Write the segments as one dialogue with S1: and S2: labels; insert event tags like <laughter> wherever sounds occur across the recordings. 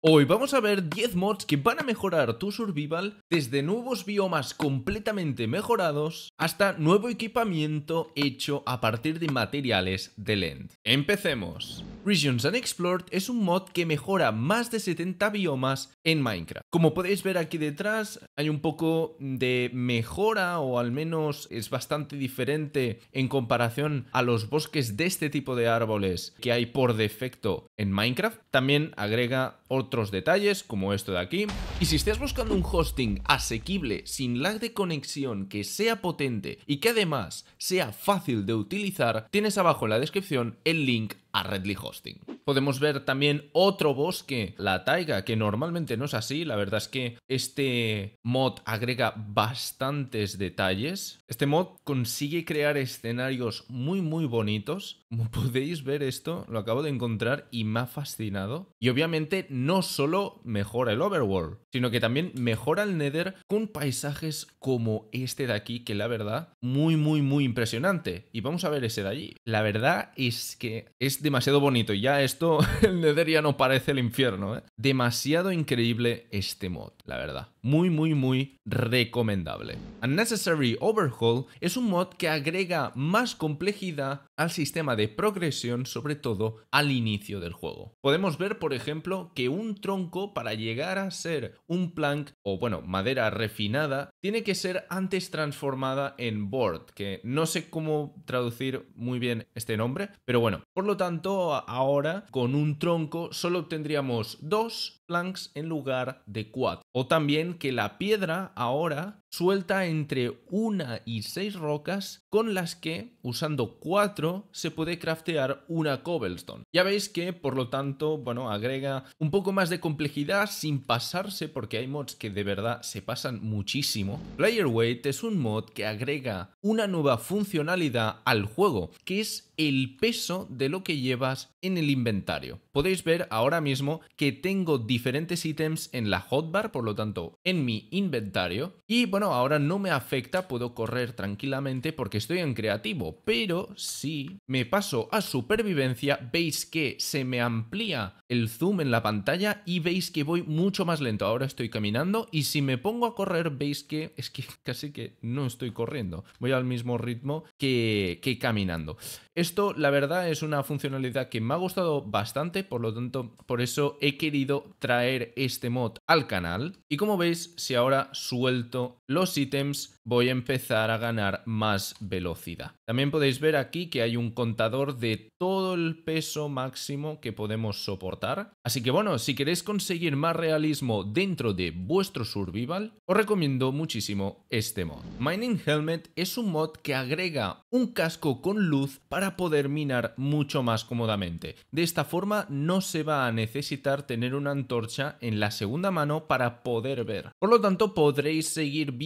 S1: Hoy vamos a ver 10 mods que van a mejorar tu survival desde nuevos biomas completamente mejorados hasta nuevo equipamiento hecho a partir de materiales de Lend. Empecemos. Regions Unexplored es un mod que mejora más de 70 biomas Minecraft. Como podéis ver aquí detrás, hay un poco de mejora o al menos es bastante diferente en comparación a los bosques de este tipo de árboles que hay por defecto en Minecraft. También agrega otros detalles como esto de aquí. Y si estás buscando un hosting asequible, sin lag de conexión, que sea potente y que además sea fácil de utilizar, tienes abajo en la descripción el link a Redly Hosting. Podemos ver también otro bosque, la taiga, que normalmente no es así. La verdad es que este mod agrega bastantes detalles. Este mod consigue crear escenarios muy, muy bonitos. Como <laughs> podéis ver esto, lo acabo de encontrar y me ha fascinado. Y obviamente no solo mejora el overworld, sino que también mejora el Nether con paisajes como este de aquí, que la verdad, muy, muy, muy impresionante. Y vamos a ver ese de allí. La verdad es que es demasiado bonito. Ya esto, <laughs> el Nether ya no parece el infierno. ¿eh? Demasiado increíble este mod, la verdad. Muy, muy, muy recomendable. Unnecessary Overhaul es un mod que agrega más complejidad al sistema de progresión, sobre todo al inicio del juego. Podemos ver, por ejemplo, que un tronco para llegar a ser un plank o, bueno, madera refinada, tiene que ser antes transformada en board, que no sé cómo traducir muy bien este nombre, pero bueno. Por lo tanto, ahora con un tronco solo obtendríamos dos planks en lugar de cuatro. O también que la piedra ahora suelta entre una y seis rocas con las que, usando cuatro, se puede craftear una cobblestone. Ya veis que, por lo tanto, bueno, agrega un poco más de complejidad sin pasarse porque hay mods que de verdad se pasan muchísimo. Player Weight es un mod que agrega una nueva funcionalidad al juego, que es el peso de lo que llevas en el inventario. Podéis ver ahora mismo que tengo diferentes ítems en la hotbar, por lo tanto, en mi inventario. Y bueno, ahora no me afecta, puedo correr tranquilamente porque estoy en creativo, pero si me paso a supervivencia, veis que se me amplía el zoom en la pantalla y veis que voy mucho más lento. Ahora estoy caminando y si me pongo a correr, veis que <laughs> es que casi que no estoy corriendo, voy al mismo ritmo que, que caminando. Esto, la verdad, es una funcionalidad que me ha gustado bastante, por lo tanto, por eso he querido traer este mod al canal. Y como veis, si ahora suelto los ítems, voy a empezar a ganar más velocidad. También podéis ver aquí que hay un contador de todo el peso máximo que podemos soportar. Así que bueno, si queréis conseguir más realismo dentro de vuestro survival, os recomiendo muchísimo este mod. Mining Helmet es un mod que agrega un casco con luz para poder minar mucho más cómodamente. De esta forma no se va a necesitar tener una antorcha en la segunda mano para poder ver. Por lo tanto, podréis seguir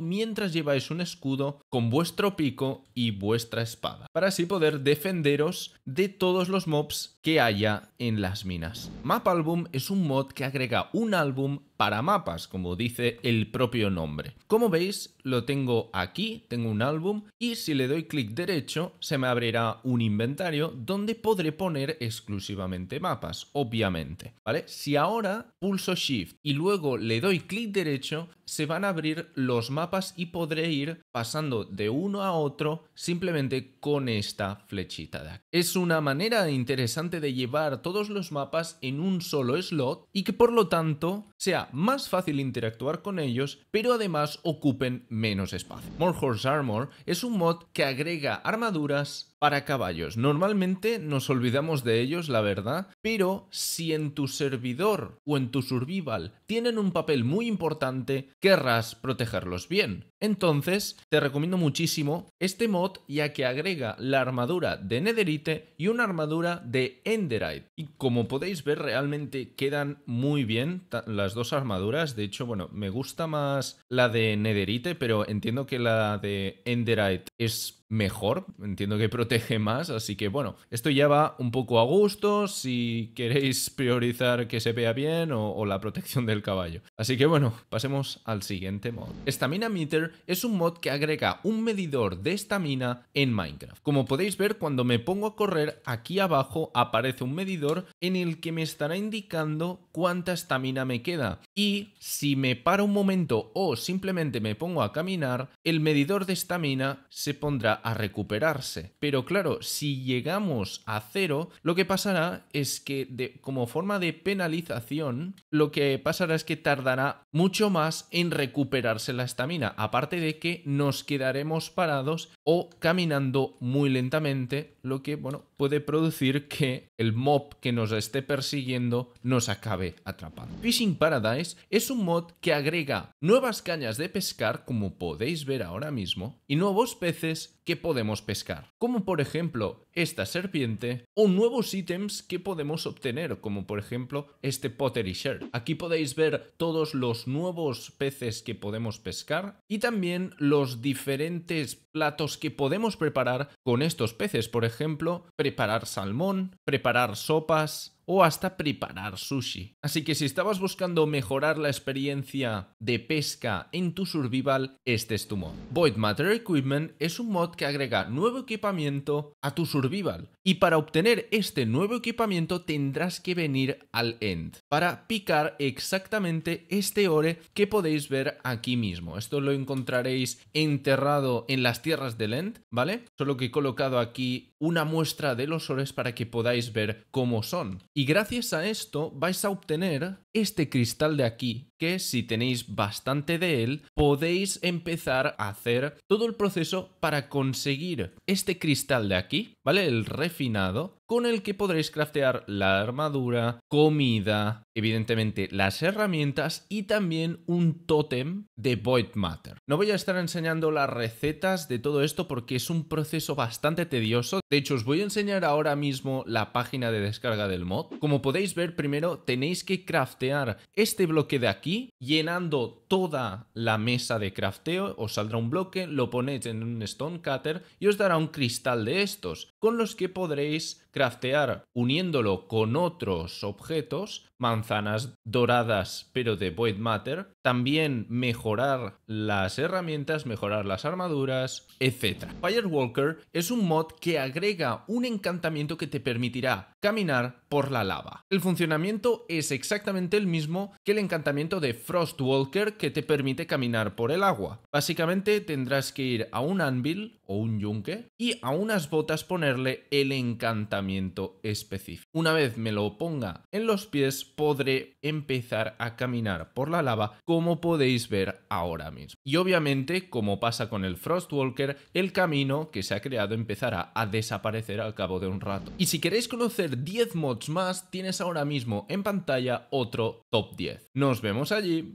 S1: mientras lleváis un escudo con vuestro pico y vuestra espada, para así poder defenderos de todos los mobs que haya en las minas. Map Album es un mod que agrega un álbum para mapas, como dice el propio nombre. Como veis, lo tengo aquí, tengo un álbum y si le doy clic derecho se me abrirá un inventario donde podré poner exclusivamente mapas, obviamente, ¿vale? Si ahora pulso Shift y luego le doy clic derecho, se van a abrir los mapas y podré ir pasando de uno a otro simplemente con esta flechita de Es una manera interesante de llevar todos los mapas en un solo slot y que por lo tanto sea más fácil interactuar con ellos, pero además ocupen menos espacio. More Horse Armor es un mod que agrega armaduras, para caballos. Normalmente nos olvidamos de ellos, la verdad, pero si en tu servidor o en tu survival tienen un papel muy importante, querrás protegerlos bien. Entonces, te recomiendo muchísimo este mod ya que agrega la armadura de Netherite y una armadura de Enderite. Y como podéis ver, realmente quedan muy bien las dos armaduras. De hecho, bueno, me gusta más la de Nederite, pero entiendo que la de Enderite es mejor, entiendo que protege más, así que bueno, esto ya va un poco a gusto si queréis priorizar que se vea bien o, la protección del caballo. Así que bueno, pasemos al siguiente mod. Stamina Meter es un mod que agrega un medidor de estamina en Minecraft. Como podéis ver, cuando me pongo a correr, aquí abajo aparece un medidor en el que me estará indicando cuánta estamina me queda. Y si me paro un momento o simplemente me pongo a caminar, el medidor de estamina se pondrá a recuperarse. Pero claro, si llegamos a cero, lo que pasará es que de, como forma de penalización, lo que pasará es que tardará mucho más en recuperarse la estamina, aparte de que nos quedaremos parados o caminando muy lentamente, lo que, bueno, puede producir que el mob que nos esté persiguiendo nos acabe atrapando. Fishing Paradise es un mod que agrega nuevas cañas de pescar, como podéis ver ahora mismo, y nuevos peces que podemos pescar, como por ejemplo esta serpiente o nuevos ítems que podemos obtener, como por ejemplo este Pottery Shard. Aquí podéis ver todos los nuevos peces que podemos pescar y también los diferentes platos que podemos preparar con estos peces, por ejemplo, preparar salmón, preparar sopas, o hasta preparar sushi. Así que si estabas buscando mejorar la experiencia de pesca en tu survival, este es tu mod. Void Matter Equipment es un mod que agrega nuevo equipamiento a tu survival y para obtener este nuevo equipamiento tendrás que venir al end para picar exactamente este ore que podéis ver aquí mismo. Esto lo encontraréis enterrado en las tierras del end, ¿vale? Solo que he colocado aquí una muestra de los ores para que podáis ver cómo son. Y gracias a esto vais a obtener este cristal de aquí, que si tenéis bastante de él, podéis empezar a hacer todo el proceso para conseguir este cristal de aquí, ¿vale? El refinado, con el que podréis craftear la armadura, comida, evidentemente las herramientas y también un tótem de Void Matter. No voy a estar enseñando las recetas de todo esto porque es un proceso bastante tedioso. De hecho, os voy a enseñar ahora mismo la página de descarga del mod. Como podéis ver, primero tenéis que craftear este bloque de aquí llenando toda la mesa de crafteo, os saldrá un bloque, lo ponéis en un stone cutter y os dará un cristal de estos con los que podréis craftear uniéndolo con otros objetos, manzanas doradas pero de void matter, también mejorar las herramientas, mejorar las armaduras, etc. Firewalker es un mod que agrega un encantamiento que te permitirá caminar por la lava. El funcionamiento es exactamente el mismo que el encantamiento de Frostwalker que te permite caminar por el agua. Básicamente tendrás que ir a un anvil o un yunque y a unas botas poner el encantamiento específico. Una vez me lo ponga en los pies, podré empezar a caminar por la lava como podéis ver ahora mismo. Y obviamente, como pasa con el Frostwalker, el camino que se ha creado empezará a desaparecer al cabo de un rato. Y si queréis conocer 10 mods más, tienes ahora mismo en pantalla otro top 10. Nos vemos allí.